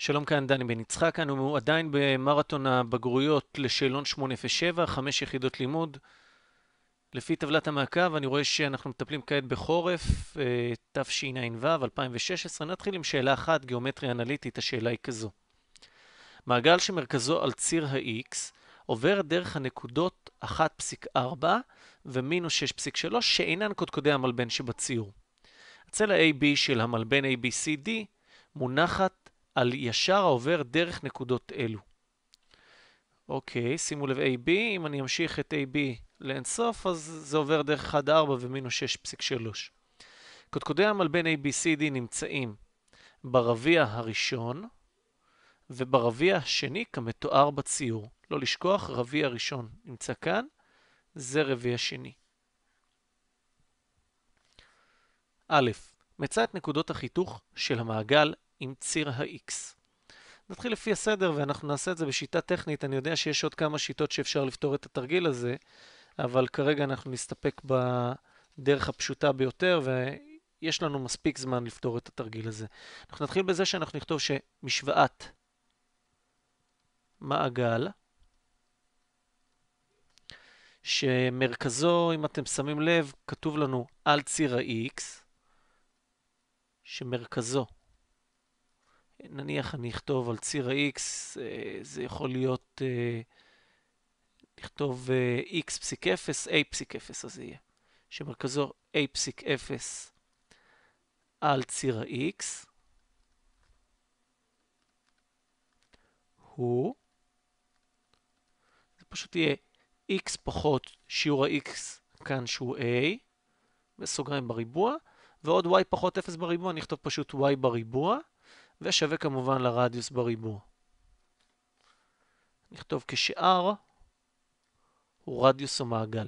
שלום כאן דני בן יצחק, אנו עדיין במרתון הבגרויות לשאלון 807, חמש יחידות לימוד. לפי טבלת המעקב אני רואה שאנחנו מטפלים כעת בחורף אה, תשע"ו 2016. נתחיל עם שאלה אחת, גיאומטריה אנליטית, השאלה היא כזו. מעגל שמרכזו על ציר ה-X עובר דרך הנקודות 1.4 ומינוס 6.3 שאינן קודקודי המלבן שבציור. הצלע AB של המלבן ABCD מונחת על ישר העובר דרך נקודות אלו. אוקיי, שימו לב AB, אם אני אמשיך את AB לאינסוף, אז זה עובר דרך 1-4 ומינוס 6.3. קודקודי המלבן ABCD נמצאים ברביע הראשון וברביע השני כמתואר בציור. לא לשכוח, רביע ראשון נמצא כאן, זה רביע שני. א', מצא את נקודות החיתוך של המעגל עם ציר ה-X. נתחיל לפי הסדר ואנחנו נעשה את זה בשיטה טכנית, אני יודע שיש עוד כמה שיטות שאפשר לפתור את התרגיל הזה, אבל כרגע אנחנו נסתפק בדרך הפשוטה ביותר ויש לנו מספיק זמן לפתור את התרגיל הזה. אנחנו נתחיל בזה שאנחנו נכתוב שמשוואת מעגל שמרכזו, אם אתם שמים לב, כתוב לנו על ציר ה-X, שמרכזו נניח אני אכתוב על ציר ה-x, אה, זה יכול להיות, אה, נכתוב אה, x פסיק 0, a פסיק 0 אז זה יהיה, שמרכזו a פסיק 0 על ציר ה-x, הוא, זה פשוט יהיה x פחות שיעור ה-x כאן שהוא a, בסוגריים בריבוע, ועוד y פחות 0 בריבוע, נכתוב פשוט y בריבוע, ושווה כמובן לרדיוס בריבוע. נכתוב כש-R הוא רדיוס המעגל.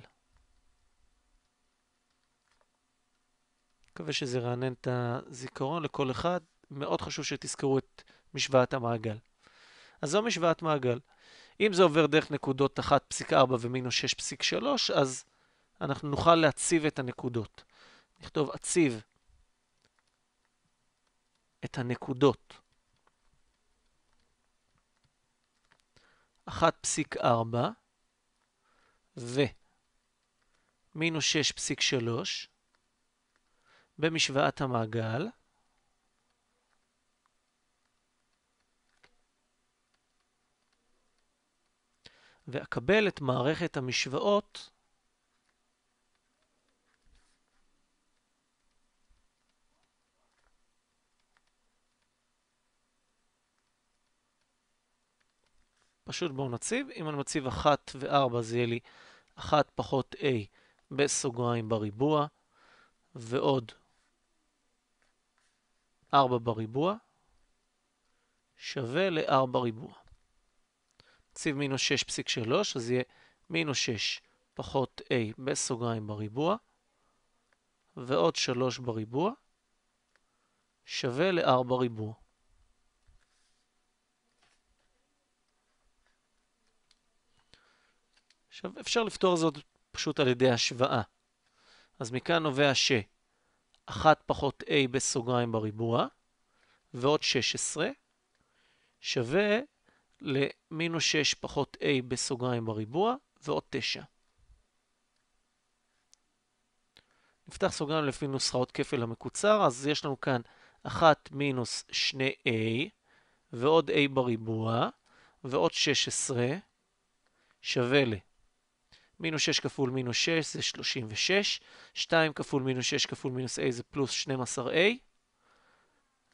מקווה שזה ירענן את הזיכרון לכל אחד. מאוד חשוב שתזכרו את משוואת המעגל. אז זו משוואת מעגל. אם זה עובר דרך נקודות 1.4 ומינוס 6.3, אז אנחנו נוכל להציב את הנקודות. נכתוב אציב את הנקודות. 1.4 ומינוס 6.3 במשוואת המעגל. ואקבל את מערכת המשוואות פשוט בואו נציב, אם אני מציב 1 ו-4 זה יהיה לי 1 פחות a בסוגריים בריבוע, ועוד 4 בריבוע, שווה ל-4 ריבוע. נציב מינוס 6.3, אז יהיה מינוס 6 פחות a בסוגריים בריבוע, ועוד 3 בריבוע, שווה ל-4 ריבוע. עכשיו, אפשר לפתור זאת פשוט על ידי השוואה. אז מכאן נובע ש 1 פחות a בסוגריים בריבוע ועוד 16 שווה למינוס 6 פחות a בסוגריים בריבוע ועוד 9. נפתח סוגריים לפי נוסחאות כפל המקוצר, אז יש לנו כאן 1 מינוס 2a ועוד a בריבוע ועוד 16 שווה ל... מינוס 6 כפול מינוס 6 זה 36, 2 כפול מינוס 6 כפול מינוס a זה פלוס 12a,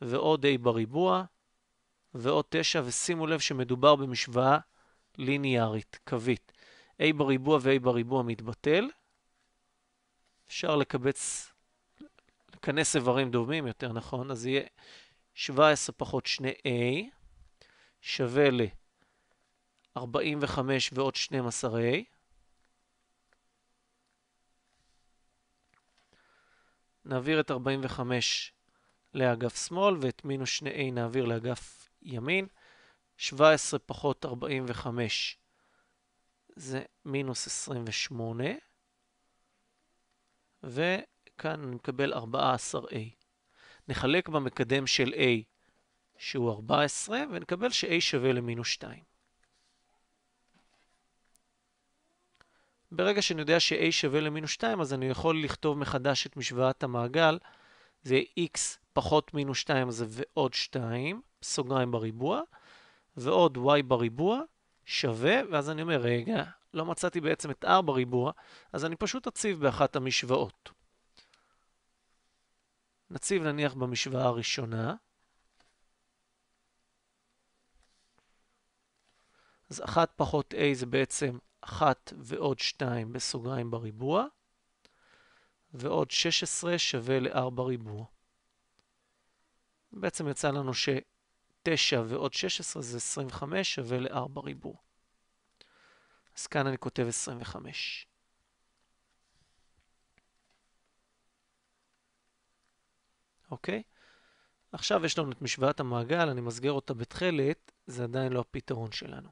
ועוד a בריבוע, ועוד 9, ושימו לב שמדובר במשוואה ליניארית, קווית. a בריבוע ו-a בריבוע מתבטל. אפשר לקבץ, לכנס איברים דומים יותר נכון, אז יהיה 17 פחות 2a שווה ל-45 ועוד 12a. נעביר את 45 לאגף שמאל, ואת מינוס 2A נעביר לאגף ימין. 17 פחות 45 זה מינוס 28, וכאן אני מקבל 14A. נחלק במקדם של A שהוא 14, ונקבל ש-A שווה למינוס 2. ברגע שאני יודע ש-a שווה למינוס 2, אז אני יכול לכתוב מחדש את משוואת המעגל. זה x פחות מינוס 2, אז זה ועוד 2, סוגריים בריבוע, ועוד y בריבוע שווה, ואז אני אומר, רגע, לא מצאתי בעצם את r בריבוע, אז אני פשוט אציב באחת המשוואות. נציב נניח במשוואה הראשונה, אז 1 פחות a זה בעצם 1 ועוד 2 בסוגריים בריבוע, ועוד 16 שווה ל-4 ריבוע. בעצם יצא לנו ש-9 ועוד 16 זה 25 שווה ל-4 ריבוע. אז כאן אני כותב 25. אוקיי? עכשיו יש לנו את משוואת המעגל, אני מסגר אותה בתכלת, זה עדיין לא הפתרון שלנו.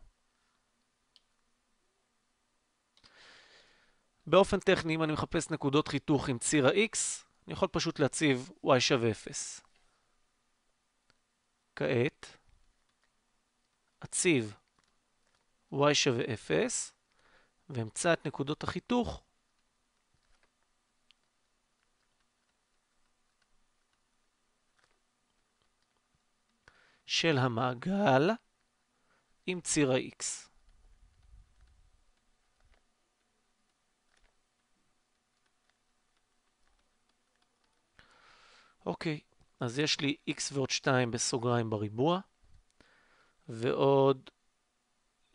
באופן טכני, אם אני מחפש נקודות חיתוך עם ציר ה-X, אני יכול פשוט להציב y שווה 0. כעת, אציב y שווה 0, ואמצא את נקודות החיתוך של המעגל עם ציר ה-X. אוקיי, אז יש לי x ועוד 2 בסוגריים בריבוע, ועוד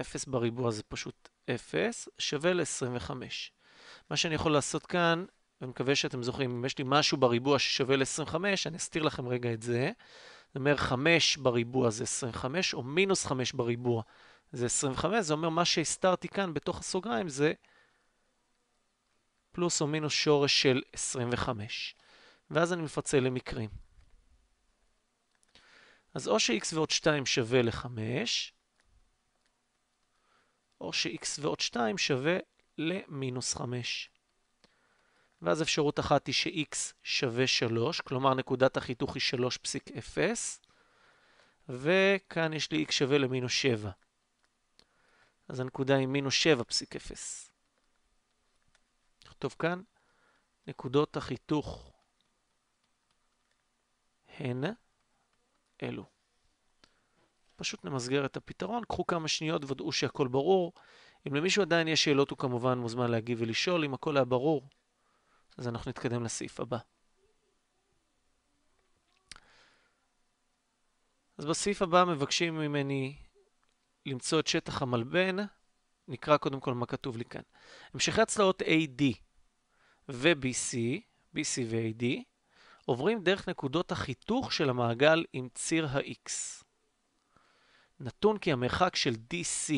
0 בריבוע זה פשוט 0, שווה ל-25. מה שאני יכול לעשות כאן, ואני מקווה שאתם זוכרים, אם יש לי משהו בריבוע ששווה ל-25, אני אסתיר לכם רגע את זה. זה אומר 5 בריבוע זה 25, או מינוס 5 בריבוע זה 25, זה אומר מה שהסתרתי כאן בתוך הסוגריים זה פלוס או מינוס שורש של 25. ואז אני מפצל למקרים. אז או ש-x ועוד 2 שווה ל-5, או ש-x ועוד 2 שווה למינוס 5. ואז אפשרות אחת היא ש-x שווה 3, כלומר נקודת החיתוך היא 3.0, וכאן יש לי x שווה למינוס 7. אז הנקודה היא מינוס 7.0. נכתוב כאן, נקודות החיתוך הן אלו. פשוט נמסגר את הפתרון, קחו כמה שניות, ודאו שהכל ברור. אם למישהו עדיין יש שאלות, הוא כמובן מוזמן להגיב ולשאול. אם הכל היה ברור, אז אנחנו נתקדם לסעיף הבא. אז בסעיף הבא מבקשים ממני למצוא את שטח המלבן. נקרא קודם כל מה כתוב לי כאן. המשכי הצלעות AD ו-BC, BC ו-AD, עוברים דרך נקודות החיתוך של המעגל עם ציר ה-X. נתון כי המרחק של DC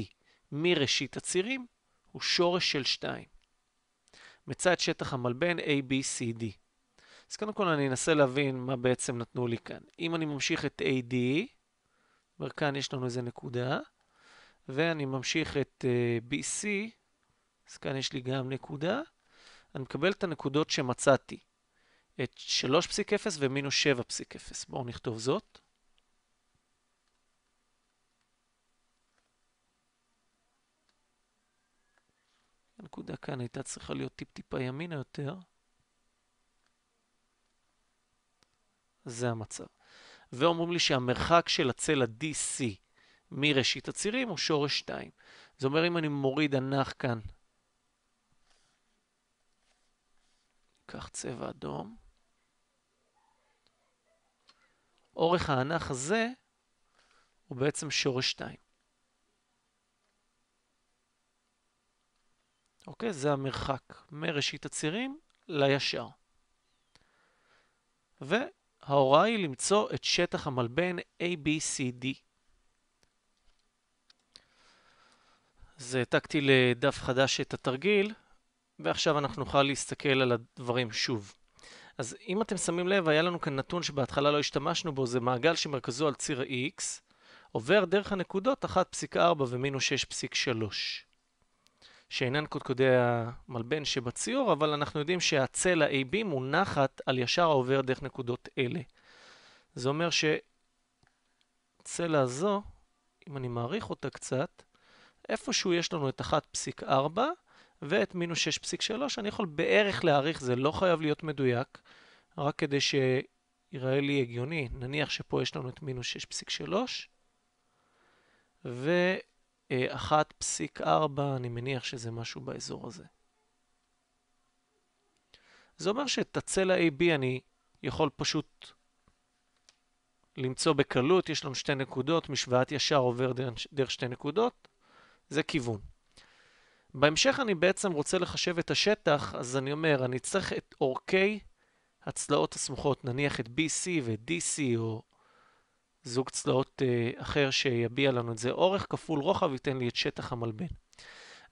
מראשית הצירים הוא שורש של 2. מצא את שטח המלבן ABCD. אז קודם כל אני אנסה להבין מה בעצם נתנו לי כאן. אם אני ממשיך את AD, כאן יש לנו איזה נקודה, ואני ממשיך את אה, BC, אז כאן יש לי גם נקודה, אני מקבל את הנקודות שמצאתי. את 3.0 ומינוס 7.0. בואו נכתוב זאת. הנקודה כאן הייתה צריכה להיות טיפ-טיפה ימינה יותר. זה המצב. ואומרים לי שהמרחק של הצלע dc מראשית הצירים הוא שורש 2. זה אומר אם אני מוריד הנח כאן, ניקח צבע אדום, אורך האנך הזה הוא בעצם שורש 2. אוקיי? זה המרחק מראשית הצירים לישר. וההוראה היא למצוא את שטח המלבן ABCD. אז העתקתי לדף חדש את התרגיל, ועכשיו אנחנו נוכל להסתכל על הדברים שוב. אז אם אתם שמים לב, היה לנו כאן נתון שבהתחלה לא השתמשנו בו, זה מעגל שמרכזו על ציר ה-x, עובר דרך הנקודות 1.4 ומינוס 6.3, שאינן קודקודי המלבן שבציור, אבל אנחנו יודעים שהצלע AB מונחת על ישר העובר דרך נקודות אלה. זה אומר שצלע הזו, אם אני מעריך אותה קצת, איפשהו יש לנו את 1.4, ואת מינוס 6.3, אני יכול בערך להעריך, זה לא חייב להיות מדויק, רק כדי שיראה לי הגיוני, נניח שפה יש לנו את מינוס 6.3, ו-1.4, אני מניח שזה משהו באזור הזה. זה אומר שאת הצלע AB אני יכול פשוט למצוא בקלות, יש לנו שתי נקודות, משוואת ישר עובר דרך שתי נקודות, זה כיוון. בהמשך אני בעצם רוצה לחשב את השטח, אז אני אומר, אני צריך את אורכי הצלעות הסמוכות, נניח את BC ו-DC או זוג צלעות אה, אחר שיביע לנו את זה, אורך כפול רוחב ייתן לי את שטח המלבן.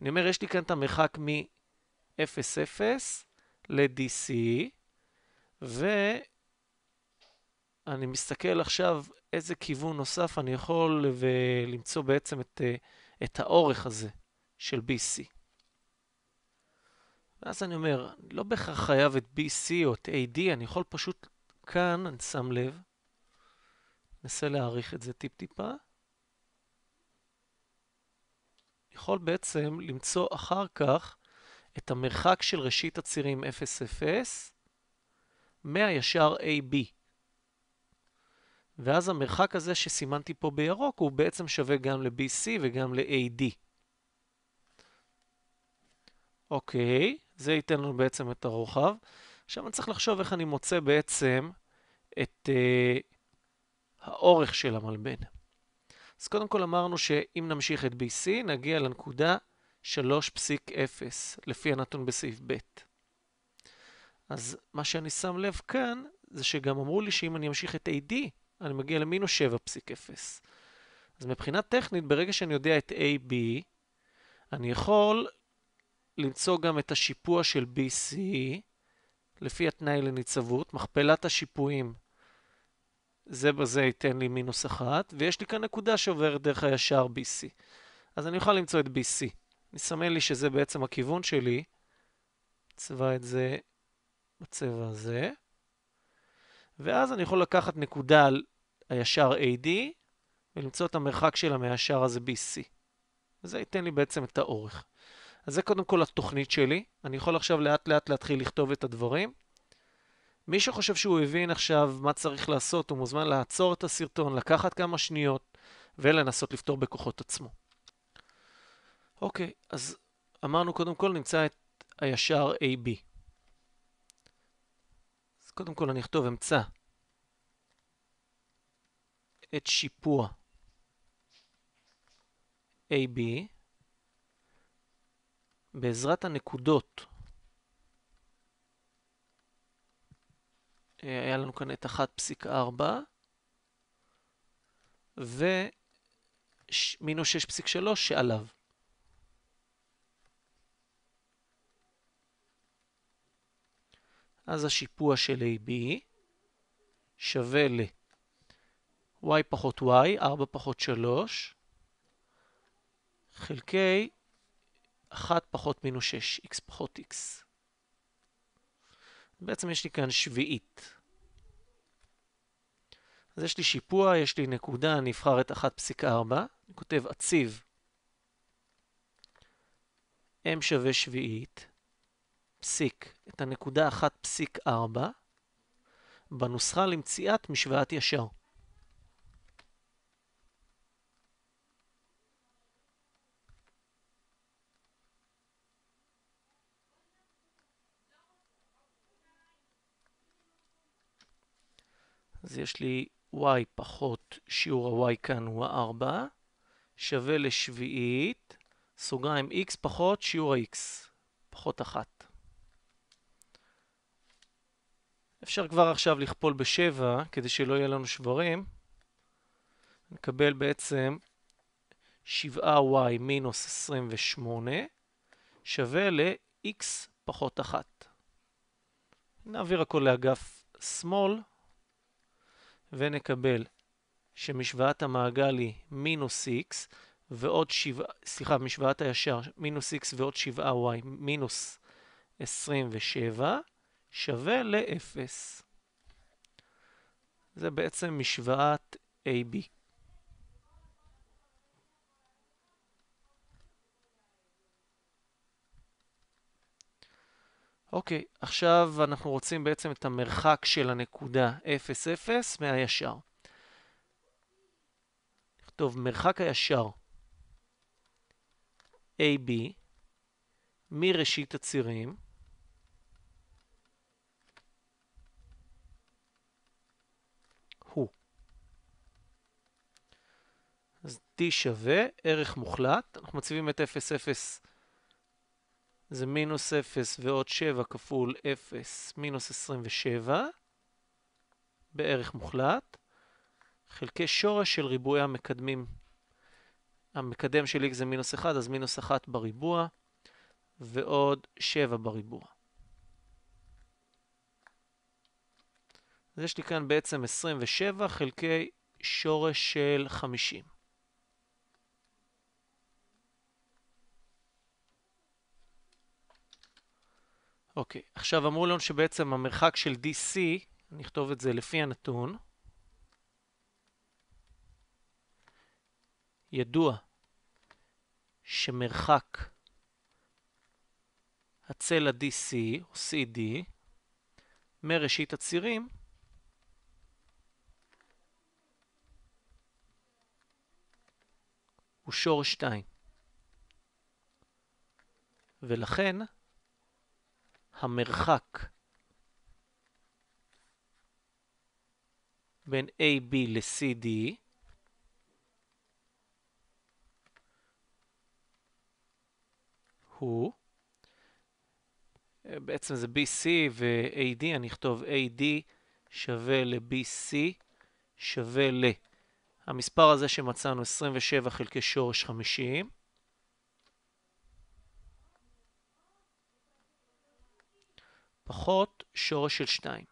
אני אומר, יש לי כאן את המרחק מ-0,0 ל-DC, ואני מסתכל עכשיו איזה כיוון נוסף אני יכול אה, למצוא בעצם את, אה, את האורך הזה. של BC. ואז אני אומר, אני לא בהכרח חייב את BC או את AD, אני יכול פשוט כאן, אני שם לב, ננסה להעריך את זה טיפ-טיפה, יכול בעצם למצוא אחר כך את המרחק של ראשית הצירים 0, 0 מהישר AB. ואז המרחק הזה שסימנתי פה בירוק הוא בעצם שווה גם ל-BC וגם ל-AD. אוקיי, זה ייתן לנו בעצם את הרוחב. עכשיו אני צריך לחשוב איך אני מוצא בעצם את אה, האורך של המלבן. אז קודם כל אמרנו שאם נמשיך את BC נגיע לנקודה 3.0 לפי הנתון בסעיף ב'. אז מה שאני שם לב כאן זה שגם אמרו לי שאם אני אמשיך את AD אני מגיע למינוס 7.0. אז מבחינה טכנית ברגע שאני יודע את AB אני יכול למצוא גם את השיפוע של BCE לפי התנאי לניצבות, מכפלת השיפועים זה בזה ייתן לי מינוס אחת, ויש לי כאן נקודה שעוברת דרך הישר BC. E. אז אני אוכל למצוא את BC. E. נסמן לי שזה בעצם הכיוון שלי, נצבע את זה בצבע הזה, ואז אני יכול לקחת נקודה על הישר AD ולמצוא את המרחק שלה מהישר הזה BC. וזה e. ייתן לי בעצם את האורך. אז זה קודם כל התוכנית שלי. אני יכול עכשיו לאט לאט להתחיל לכתוב את הדברים. מי שחושב שהוא הבין עכשיו מה צריך לעשות, הוא מוזמן לעצור את הסרטון, לקחת כמה שניות ולנסות לפתור בכוחות עצמו. אוקיי, אז אמרנו קודם כל נמצא את הישר AB. אז קודם כל אני אכתוב אמצע את שיפוע AB בעזרת הנקודות. אה, היה לנו כאן את 1.4 ומינוס 6.3 שעליו. אז השיפוע של AB שווה ל y פחות y, 4 פחות 3, חלקי 1 פחות מינוס 6, x פחות x. בעצם יש לי כאן שביעית. אז יש לי שיפוע, יש לי נקודה, אני אבחר את 1.4, אני כותב עציב m שווה שביעית, פסיק, את הנקודה 1.4, בנוסחה למציאת משוואת ישר. אז יש לי y פחות שיעור ה-y כאן הוא ה-4, שווה לשביעית, סוגריים x פחות שיעור ה-x, פחות 1. אפשר כבר עכשיו לכפול ב-7 כדי שלא יהיה לנו שברים. נקבל בעצם 7y מינוס 28 שווה ל-x פחות 1. נעביר הכל לאגף שמאל. ונקבל שמשוואת המעגל היא מינוס x ועוד שבעה, סליחה, משוואת הישר, מינוס x ועוד שבעה y מינוס 27 שווה ל-0. זה בעצם משוואת AB. אוקיי, עכשיו אנחנו רוצים בעצם את המרחק של הנקודה 0, 0 מהישר. נכתוב מרחק הישר AB מראשית הצירים אז t שווה ערך מוחלט, אנחנו מציבים את 0, 0 זה מינוס 0 ועוד 7 כפול 0 מינוס 27 בערך מוחלט חלקי שורש של ריבועי המקדמים. המקדם של x זה מינוס 1 אז מינוס 1 בריבוע ועוד 7 בריבוע. אז יש לי כאן בעצם 27 חלקי שורש של 50. אוקיי, Okay. עכשיו אמרו לנו שבעצם המרחק של DC, אני אכתוב את זה לפי הנתון, ידוע שמרחק הצלע dc או CD מראשית הצירים הוא שור 2. ולכן המרחק בין AB ל-CD הוא, אה, בעצם זה BC ו-AD, אני אכתוב AD שווה ל-BC שווה ל... המספר הזה שמצאנו 27 חלקי שורש 50 פחות שורש של 2.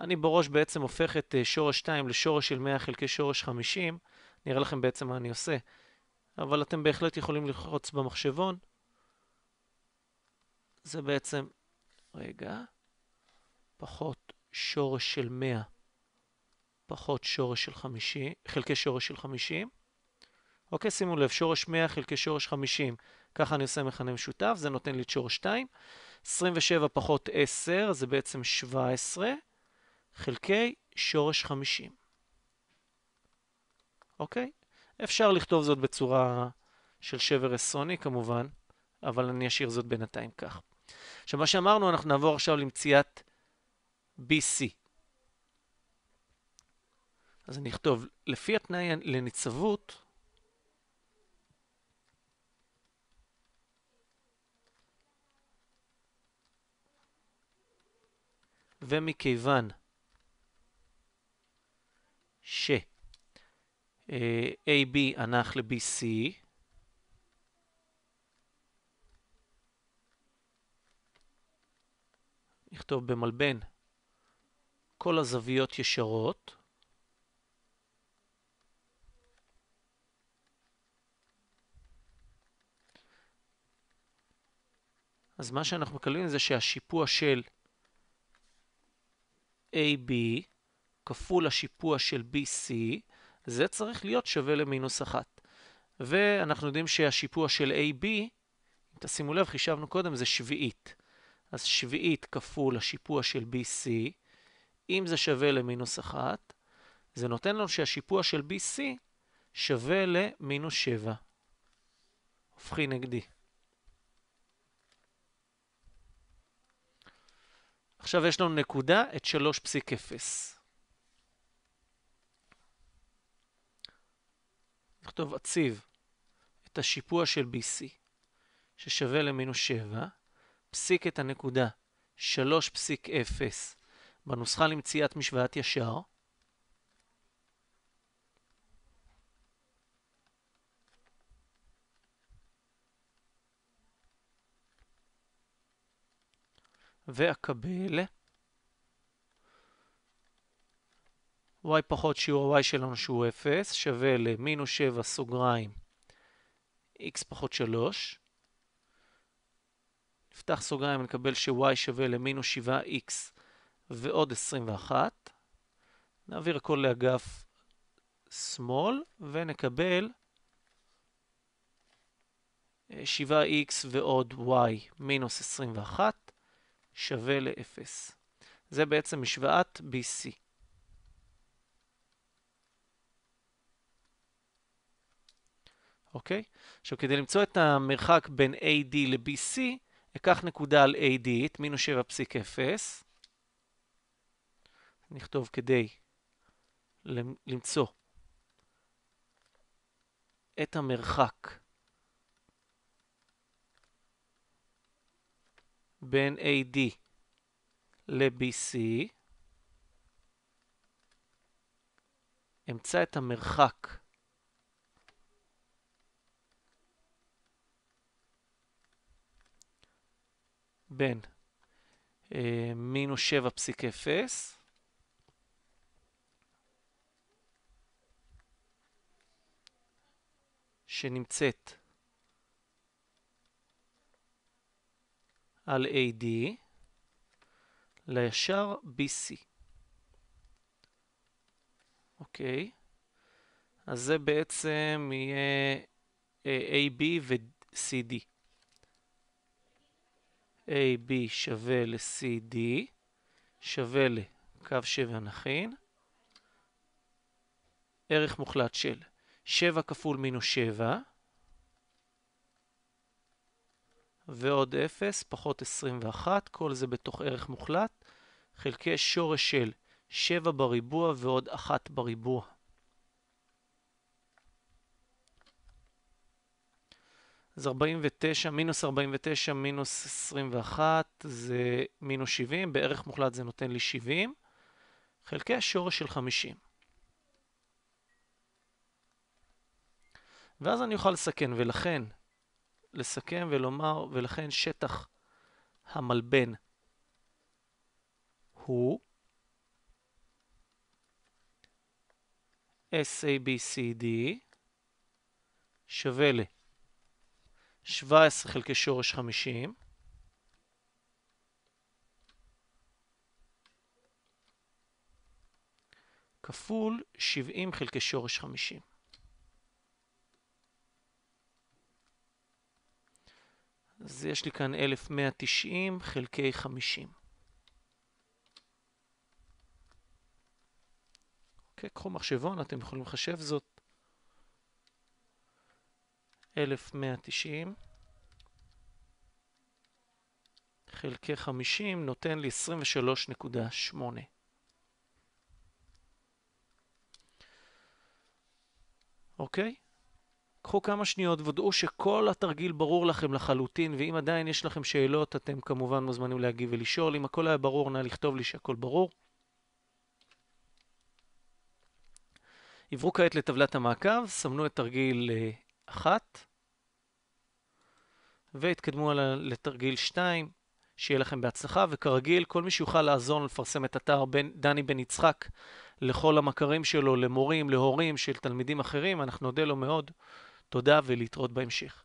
אני בראש בעצם הופך את אה, שורש 2 לשורש של 100 חלקי שורש 50, נראה לכם בעצם מה אני עושה, אבל אתם בהחלט יכולים ללחוץ במחשבון. זה בעצם, רגע, פחות שורש של 100 פחות שורש של 50, חלקי שורש של 50. אוקיי, שימו לב, שורש 100 חלקי שורש 50, ככה אני עושה מכנה משותף, זה נותן לי את שורש 2. 27 פחות 10 זה בעצם 17 חלקי שורש 50. אוקיי? אפשר לכתוב זאת בצורה של שבר עשרוני כמובן, אבל אני אשאיר זאת בינתיים כך. עכשיו מה שאמרנו, אנחנו נעבור עכשיו למציאת BC. אז אני אכתוב, לפי התנאי לניצבות, ומכיוון ש-AB אה, הנח ל-BC, נכתוב במלבן כל הזוויות ישרות, אז מה שאנחנו מקבלים זה שהשיפוע של AB כפול השיפוע של BC, זה צריך להיות שווה למינוס 1. ואנחנו יודעים שהשיפוע של AB, אם תשימו לב, חישבנו קודם, זה שביעית. אז שביעית כפול השיפוע של BC, אם זה שווה למינוס 1, זה נותן לנו שהשיפוע של BC שווה למינוס 7. הופכי נגדי. עכשיו יש לנו נקודה את 3.0. נכתוב עציב את השיפוע של BC ששווה למינוס 7, פסיק את הנקודה 3.0 בנוסחה למציאת משוואת ישר, ואקבל y פחות שיעור ה-y שלנו שהוא 0 שווה למינוס 7 סוגריים x פחות 3 נפתח סוגריים ונקבל ש-y שווה למינוס 7x ועוד 21 נעביר הכל לאגף שמאל ונקבל 7x ועוד y מינוס 21 שווה ל-0. זה בעצם משוואת BC. אוקיי? עכשיו, כדי למצוא את המרחק בין AD ל-BC, אקח נקודה על AD, את מינוס 7 פסיק 0, נכתוב כדי למצוא את המרחק בין AD ל-BC, אמצא את המרחק בין אה, מינוס שבע פסיק אפס שנמצאת על AD לישר BC. אוקיי, אז זה בעצם יהיה אה, AB ו-CD. AB שווה ל-CD שווה לקו שבע נכין, ערך מוחלט של 7 כפול מינוס 7 ועוד 0 פחות 21, כל זה בתוך ערך מוחלט, חלקי שורש של 7 בריבוע ועוד 1 בריבוע. אז 49 מינוס 49 מינוס 21 זה מינוס 70, בערך מוחלט זה נותן לי 70, חלקי השורש של 50. ואז אני אוכל לסכן, ולכן לסכם ולומר, ולכן שטח המלבן הוא SABCD שווה ל 17 חלקי שורש 50 כפול 70 חלקי שורש 50. אז יש לי כאן 1190 חלקי 50. אוקיי, קחו מחשבון, אתם יכולים לחשב זאת. 1190 חלקי 50 נותן לי 23.8. אוקיי? קחו כמה שניות, וודאו שכל התרגיל ברור לכם לחלוטין, ואם עדיין יש לכם שאלות, אתם כמובן מוזמנים להגיב ולשאול. אם הכל היה ברור, נא לכתוב לי שהכל ברור. עברו כעת לטבלת המעקב, סמנו את תרגיל 1, אה, והתקדמו לתרגיל 2, שיהיה לכם בהצלחה, וכרגיל, כל מי שיוכל לעזור לפרסם את אתר בן, דני בן יצחק לכל המכרים שלו, למורים, להורים של תלמידים אחרים, אנחנו נודה לו מאוד. תודה ולהתראות בהמשך.